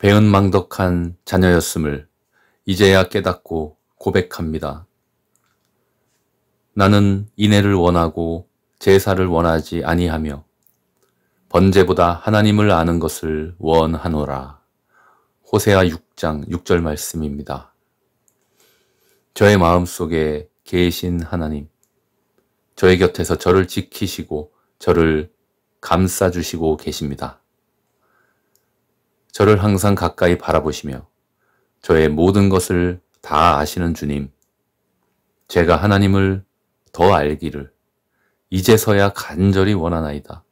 배은망덕한 자녀였음을 이제야 깨닫고 고백합니다. 나는 인애를 원하고 제사를 원하지 아니하며 번제보다 하나님을 아는 것을 원하노라. 호세아 6장 6절 말씀입니다. 저의 마음속에 계신 하나님, 저의 곁에서 저를 지키시고 저를 감싸주시고 계십니다. 저를 항상 가까이 바라보시며 저의 모든 것을 다 아시는 주님, 제가 하나님을 더 알기를 이제서야 간절히 원하나이다.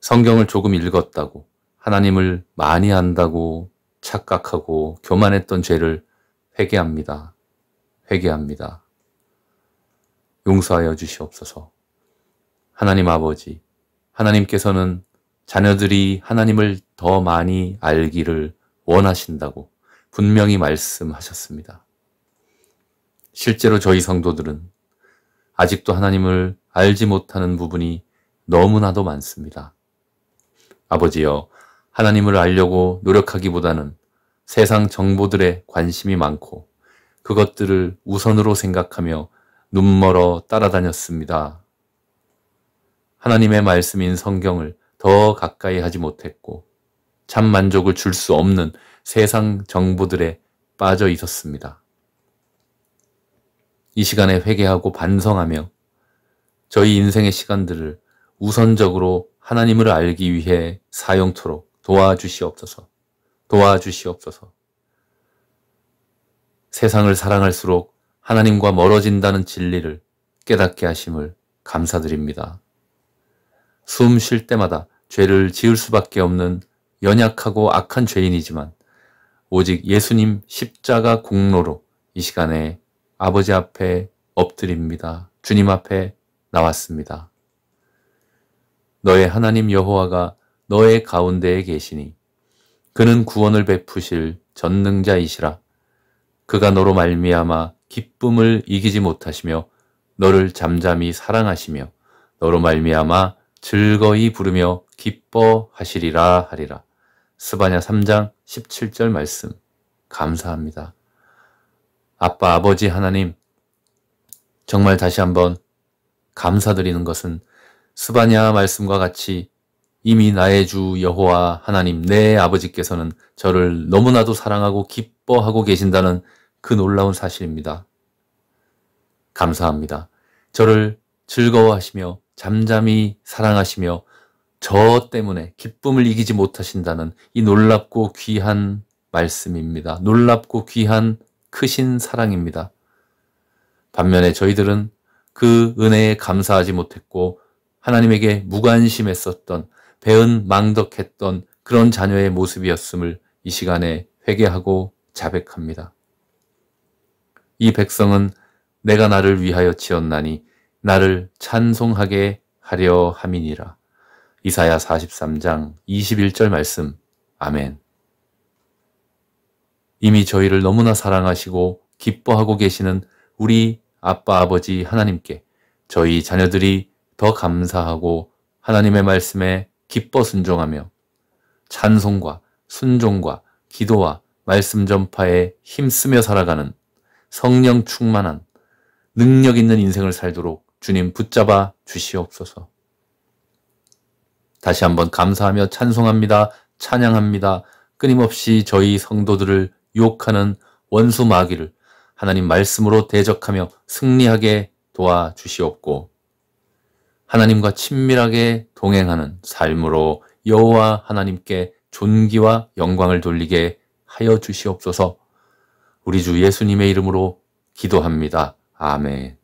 성경을 조금 읽었다고 하나님을 많이 안다고 착각하고 교만했던 죄를 회개합니다. 회개합니다. 용서하여 주시옵소서. 하나님 아버지, 하나님께서는 자녀들이 하나님을 더 많이 알기를 원하신다고 분명히 말씀하셨습니다. 실제로 저희 성도들은 아직도 하나님을 알지 못하는 부분이 너무나도 많습니다. 아버지여, 하나님을 알려고 노력하기보다는 세상 정보들에 관심이 많고 그것들을 우선으로 생각하며 눈멀어 따라다녔습니다. 하나님의 말씀인 성경을 더 가까이 하지 못했고 참 만족을 줄 수 없는 세상 정보들에 빠져 있었습니다. 이 시간에 회개하고 반성하며 저희 인생의 시간들을 우선적으로 하나님을 알기 위해 사용토록 도와주시옵소서. 도와주시옵소서. 세상을 사랑할수록 하나님과 멀어진다는 진리를 깨닫게 하심을 감사드립니다. 숨 쉴 때마다 죄를 지을 수밖에 없는 연약하고 악한 죄인이지만 오직 예수님 십자가 공로로 이 시간에 아버지 앞에 엎드립니다. 주님 앞에 나왔습니다. 너의 하나님 여호와가 너의 가운데에 계시니 그는 구원을 베푸실 전능자이시라 그가 너로 말미암아 기쁨을 이기지 못하시며 너를 잠잠히 사랑하시며 너로 말미암아 즐거이 부르며 기뻐하시리라 하리라. 스바냐 3장 17절 말씀 감사합니다. 아빠 아버지 하나님 정말 다시 한번 감사드리는 것은 스바냐 말씀과 같이 이미 나의 주 여호와 하나님 내 아버지께서는 저를 너무나도 사랑하고 기뻐하고 계신다는 그 놀라운 사실입니다. 감사합니다. 저를 즐거워하시며 잠잠히 사랑하시며 저 때문에 기쁨을 이기지 못하신다는 이 놀랍고 귀한 말씀입니다. 놀랍고 귀한 크신 사랑입니다. 반면에 저희들은 그 은혜에 감사하지 못했고 하나님에게 무관심했었던 배은 망덕했던 그런 자녀의 모습이었음을 이 시간에 회개하고 자백합니다. 이 백성은 내가 나를 위하여 지었나니 나를 찬송하게 하려 함이니라. 이사야 43장 21절 말씀. 아멘. 이미 저희를 너무나 사랑하시고 기뻐하고 계시는 우리 아빠 아버지 하나님께 저희 자녀들이 더 감사하고 하나님의 말씀에 기뻐 순종하며 찬송과 순종과 기도와 말씀 전파에 힘쓰며 살아가는 성령 충만한 능력 있는 인생을 살도록 주님 붙잡아 주시옵소서. 다시 한번 감사하며 찬송합니다. 찬양합니다. 끊임없이 저희 성도들을 유혹하는 원수 마귀를 하나님 말씀으로 대적하며 승리하게 도와주시옵고 하나님과 친밀하게 동행하는 삶으로 여호와 하나님께 존귀와 영광을 돌리게 하여 주시옵소서. 우리 주 예수님의 이름으로 기도합니다. 아멘.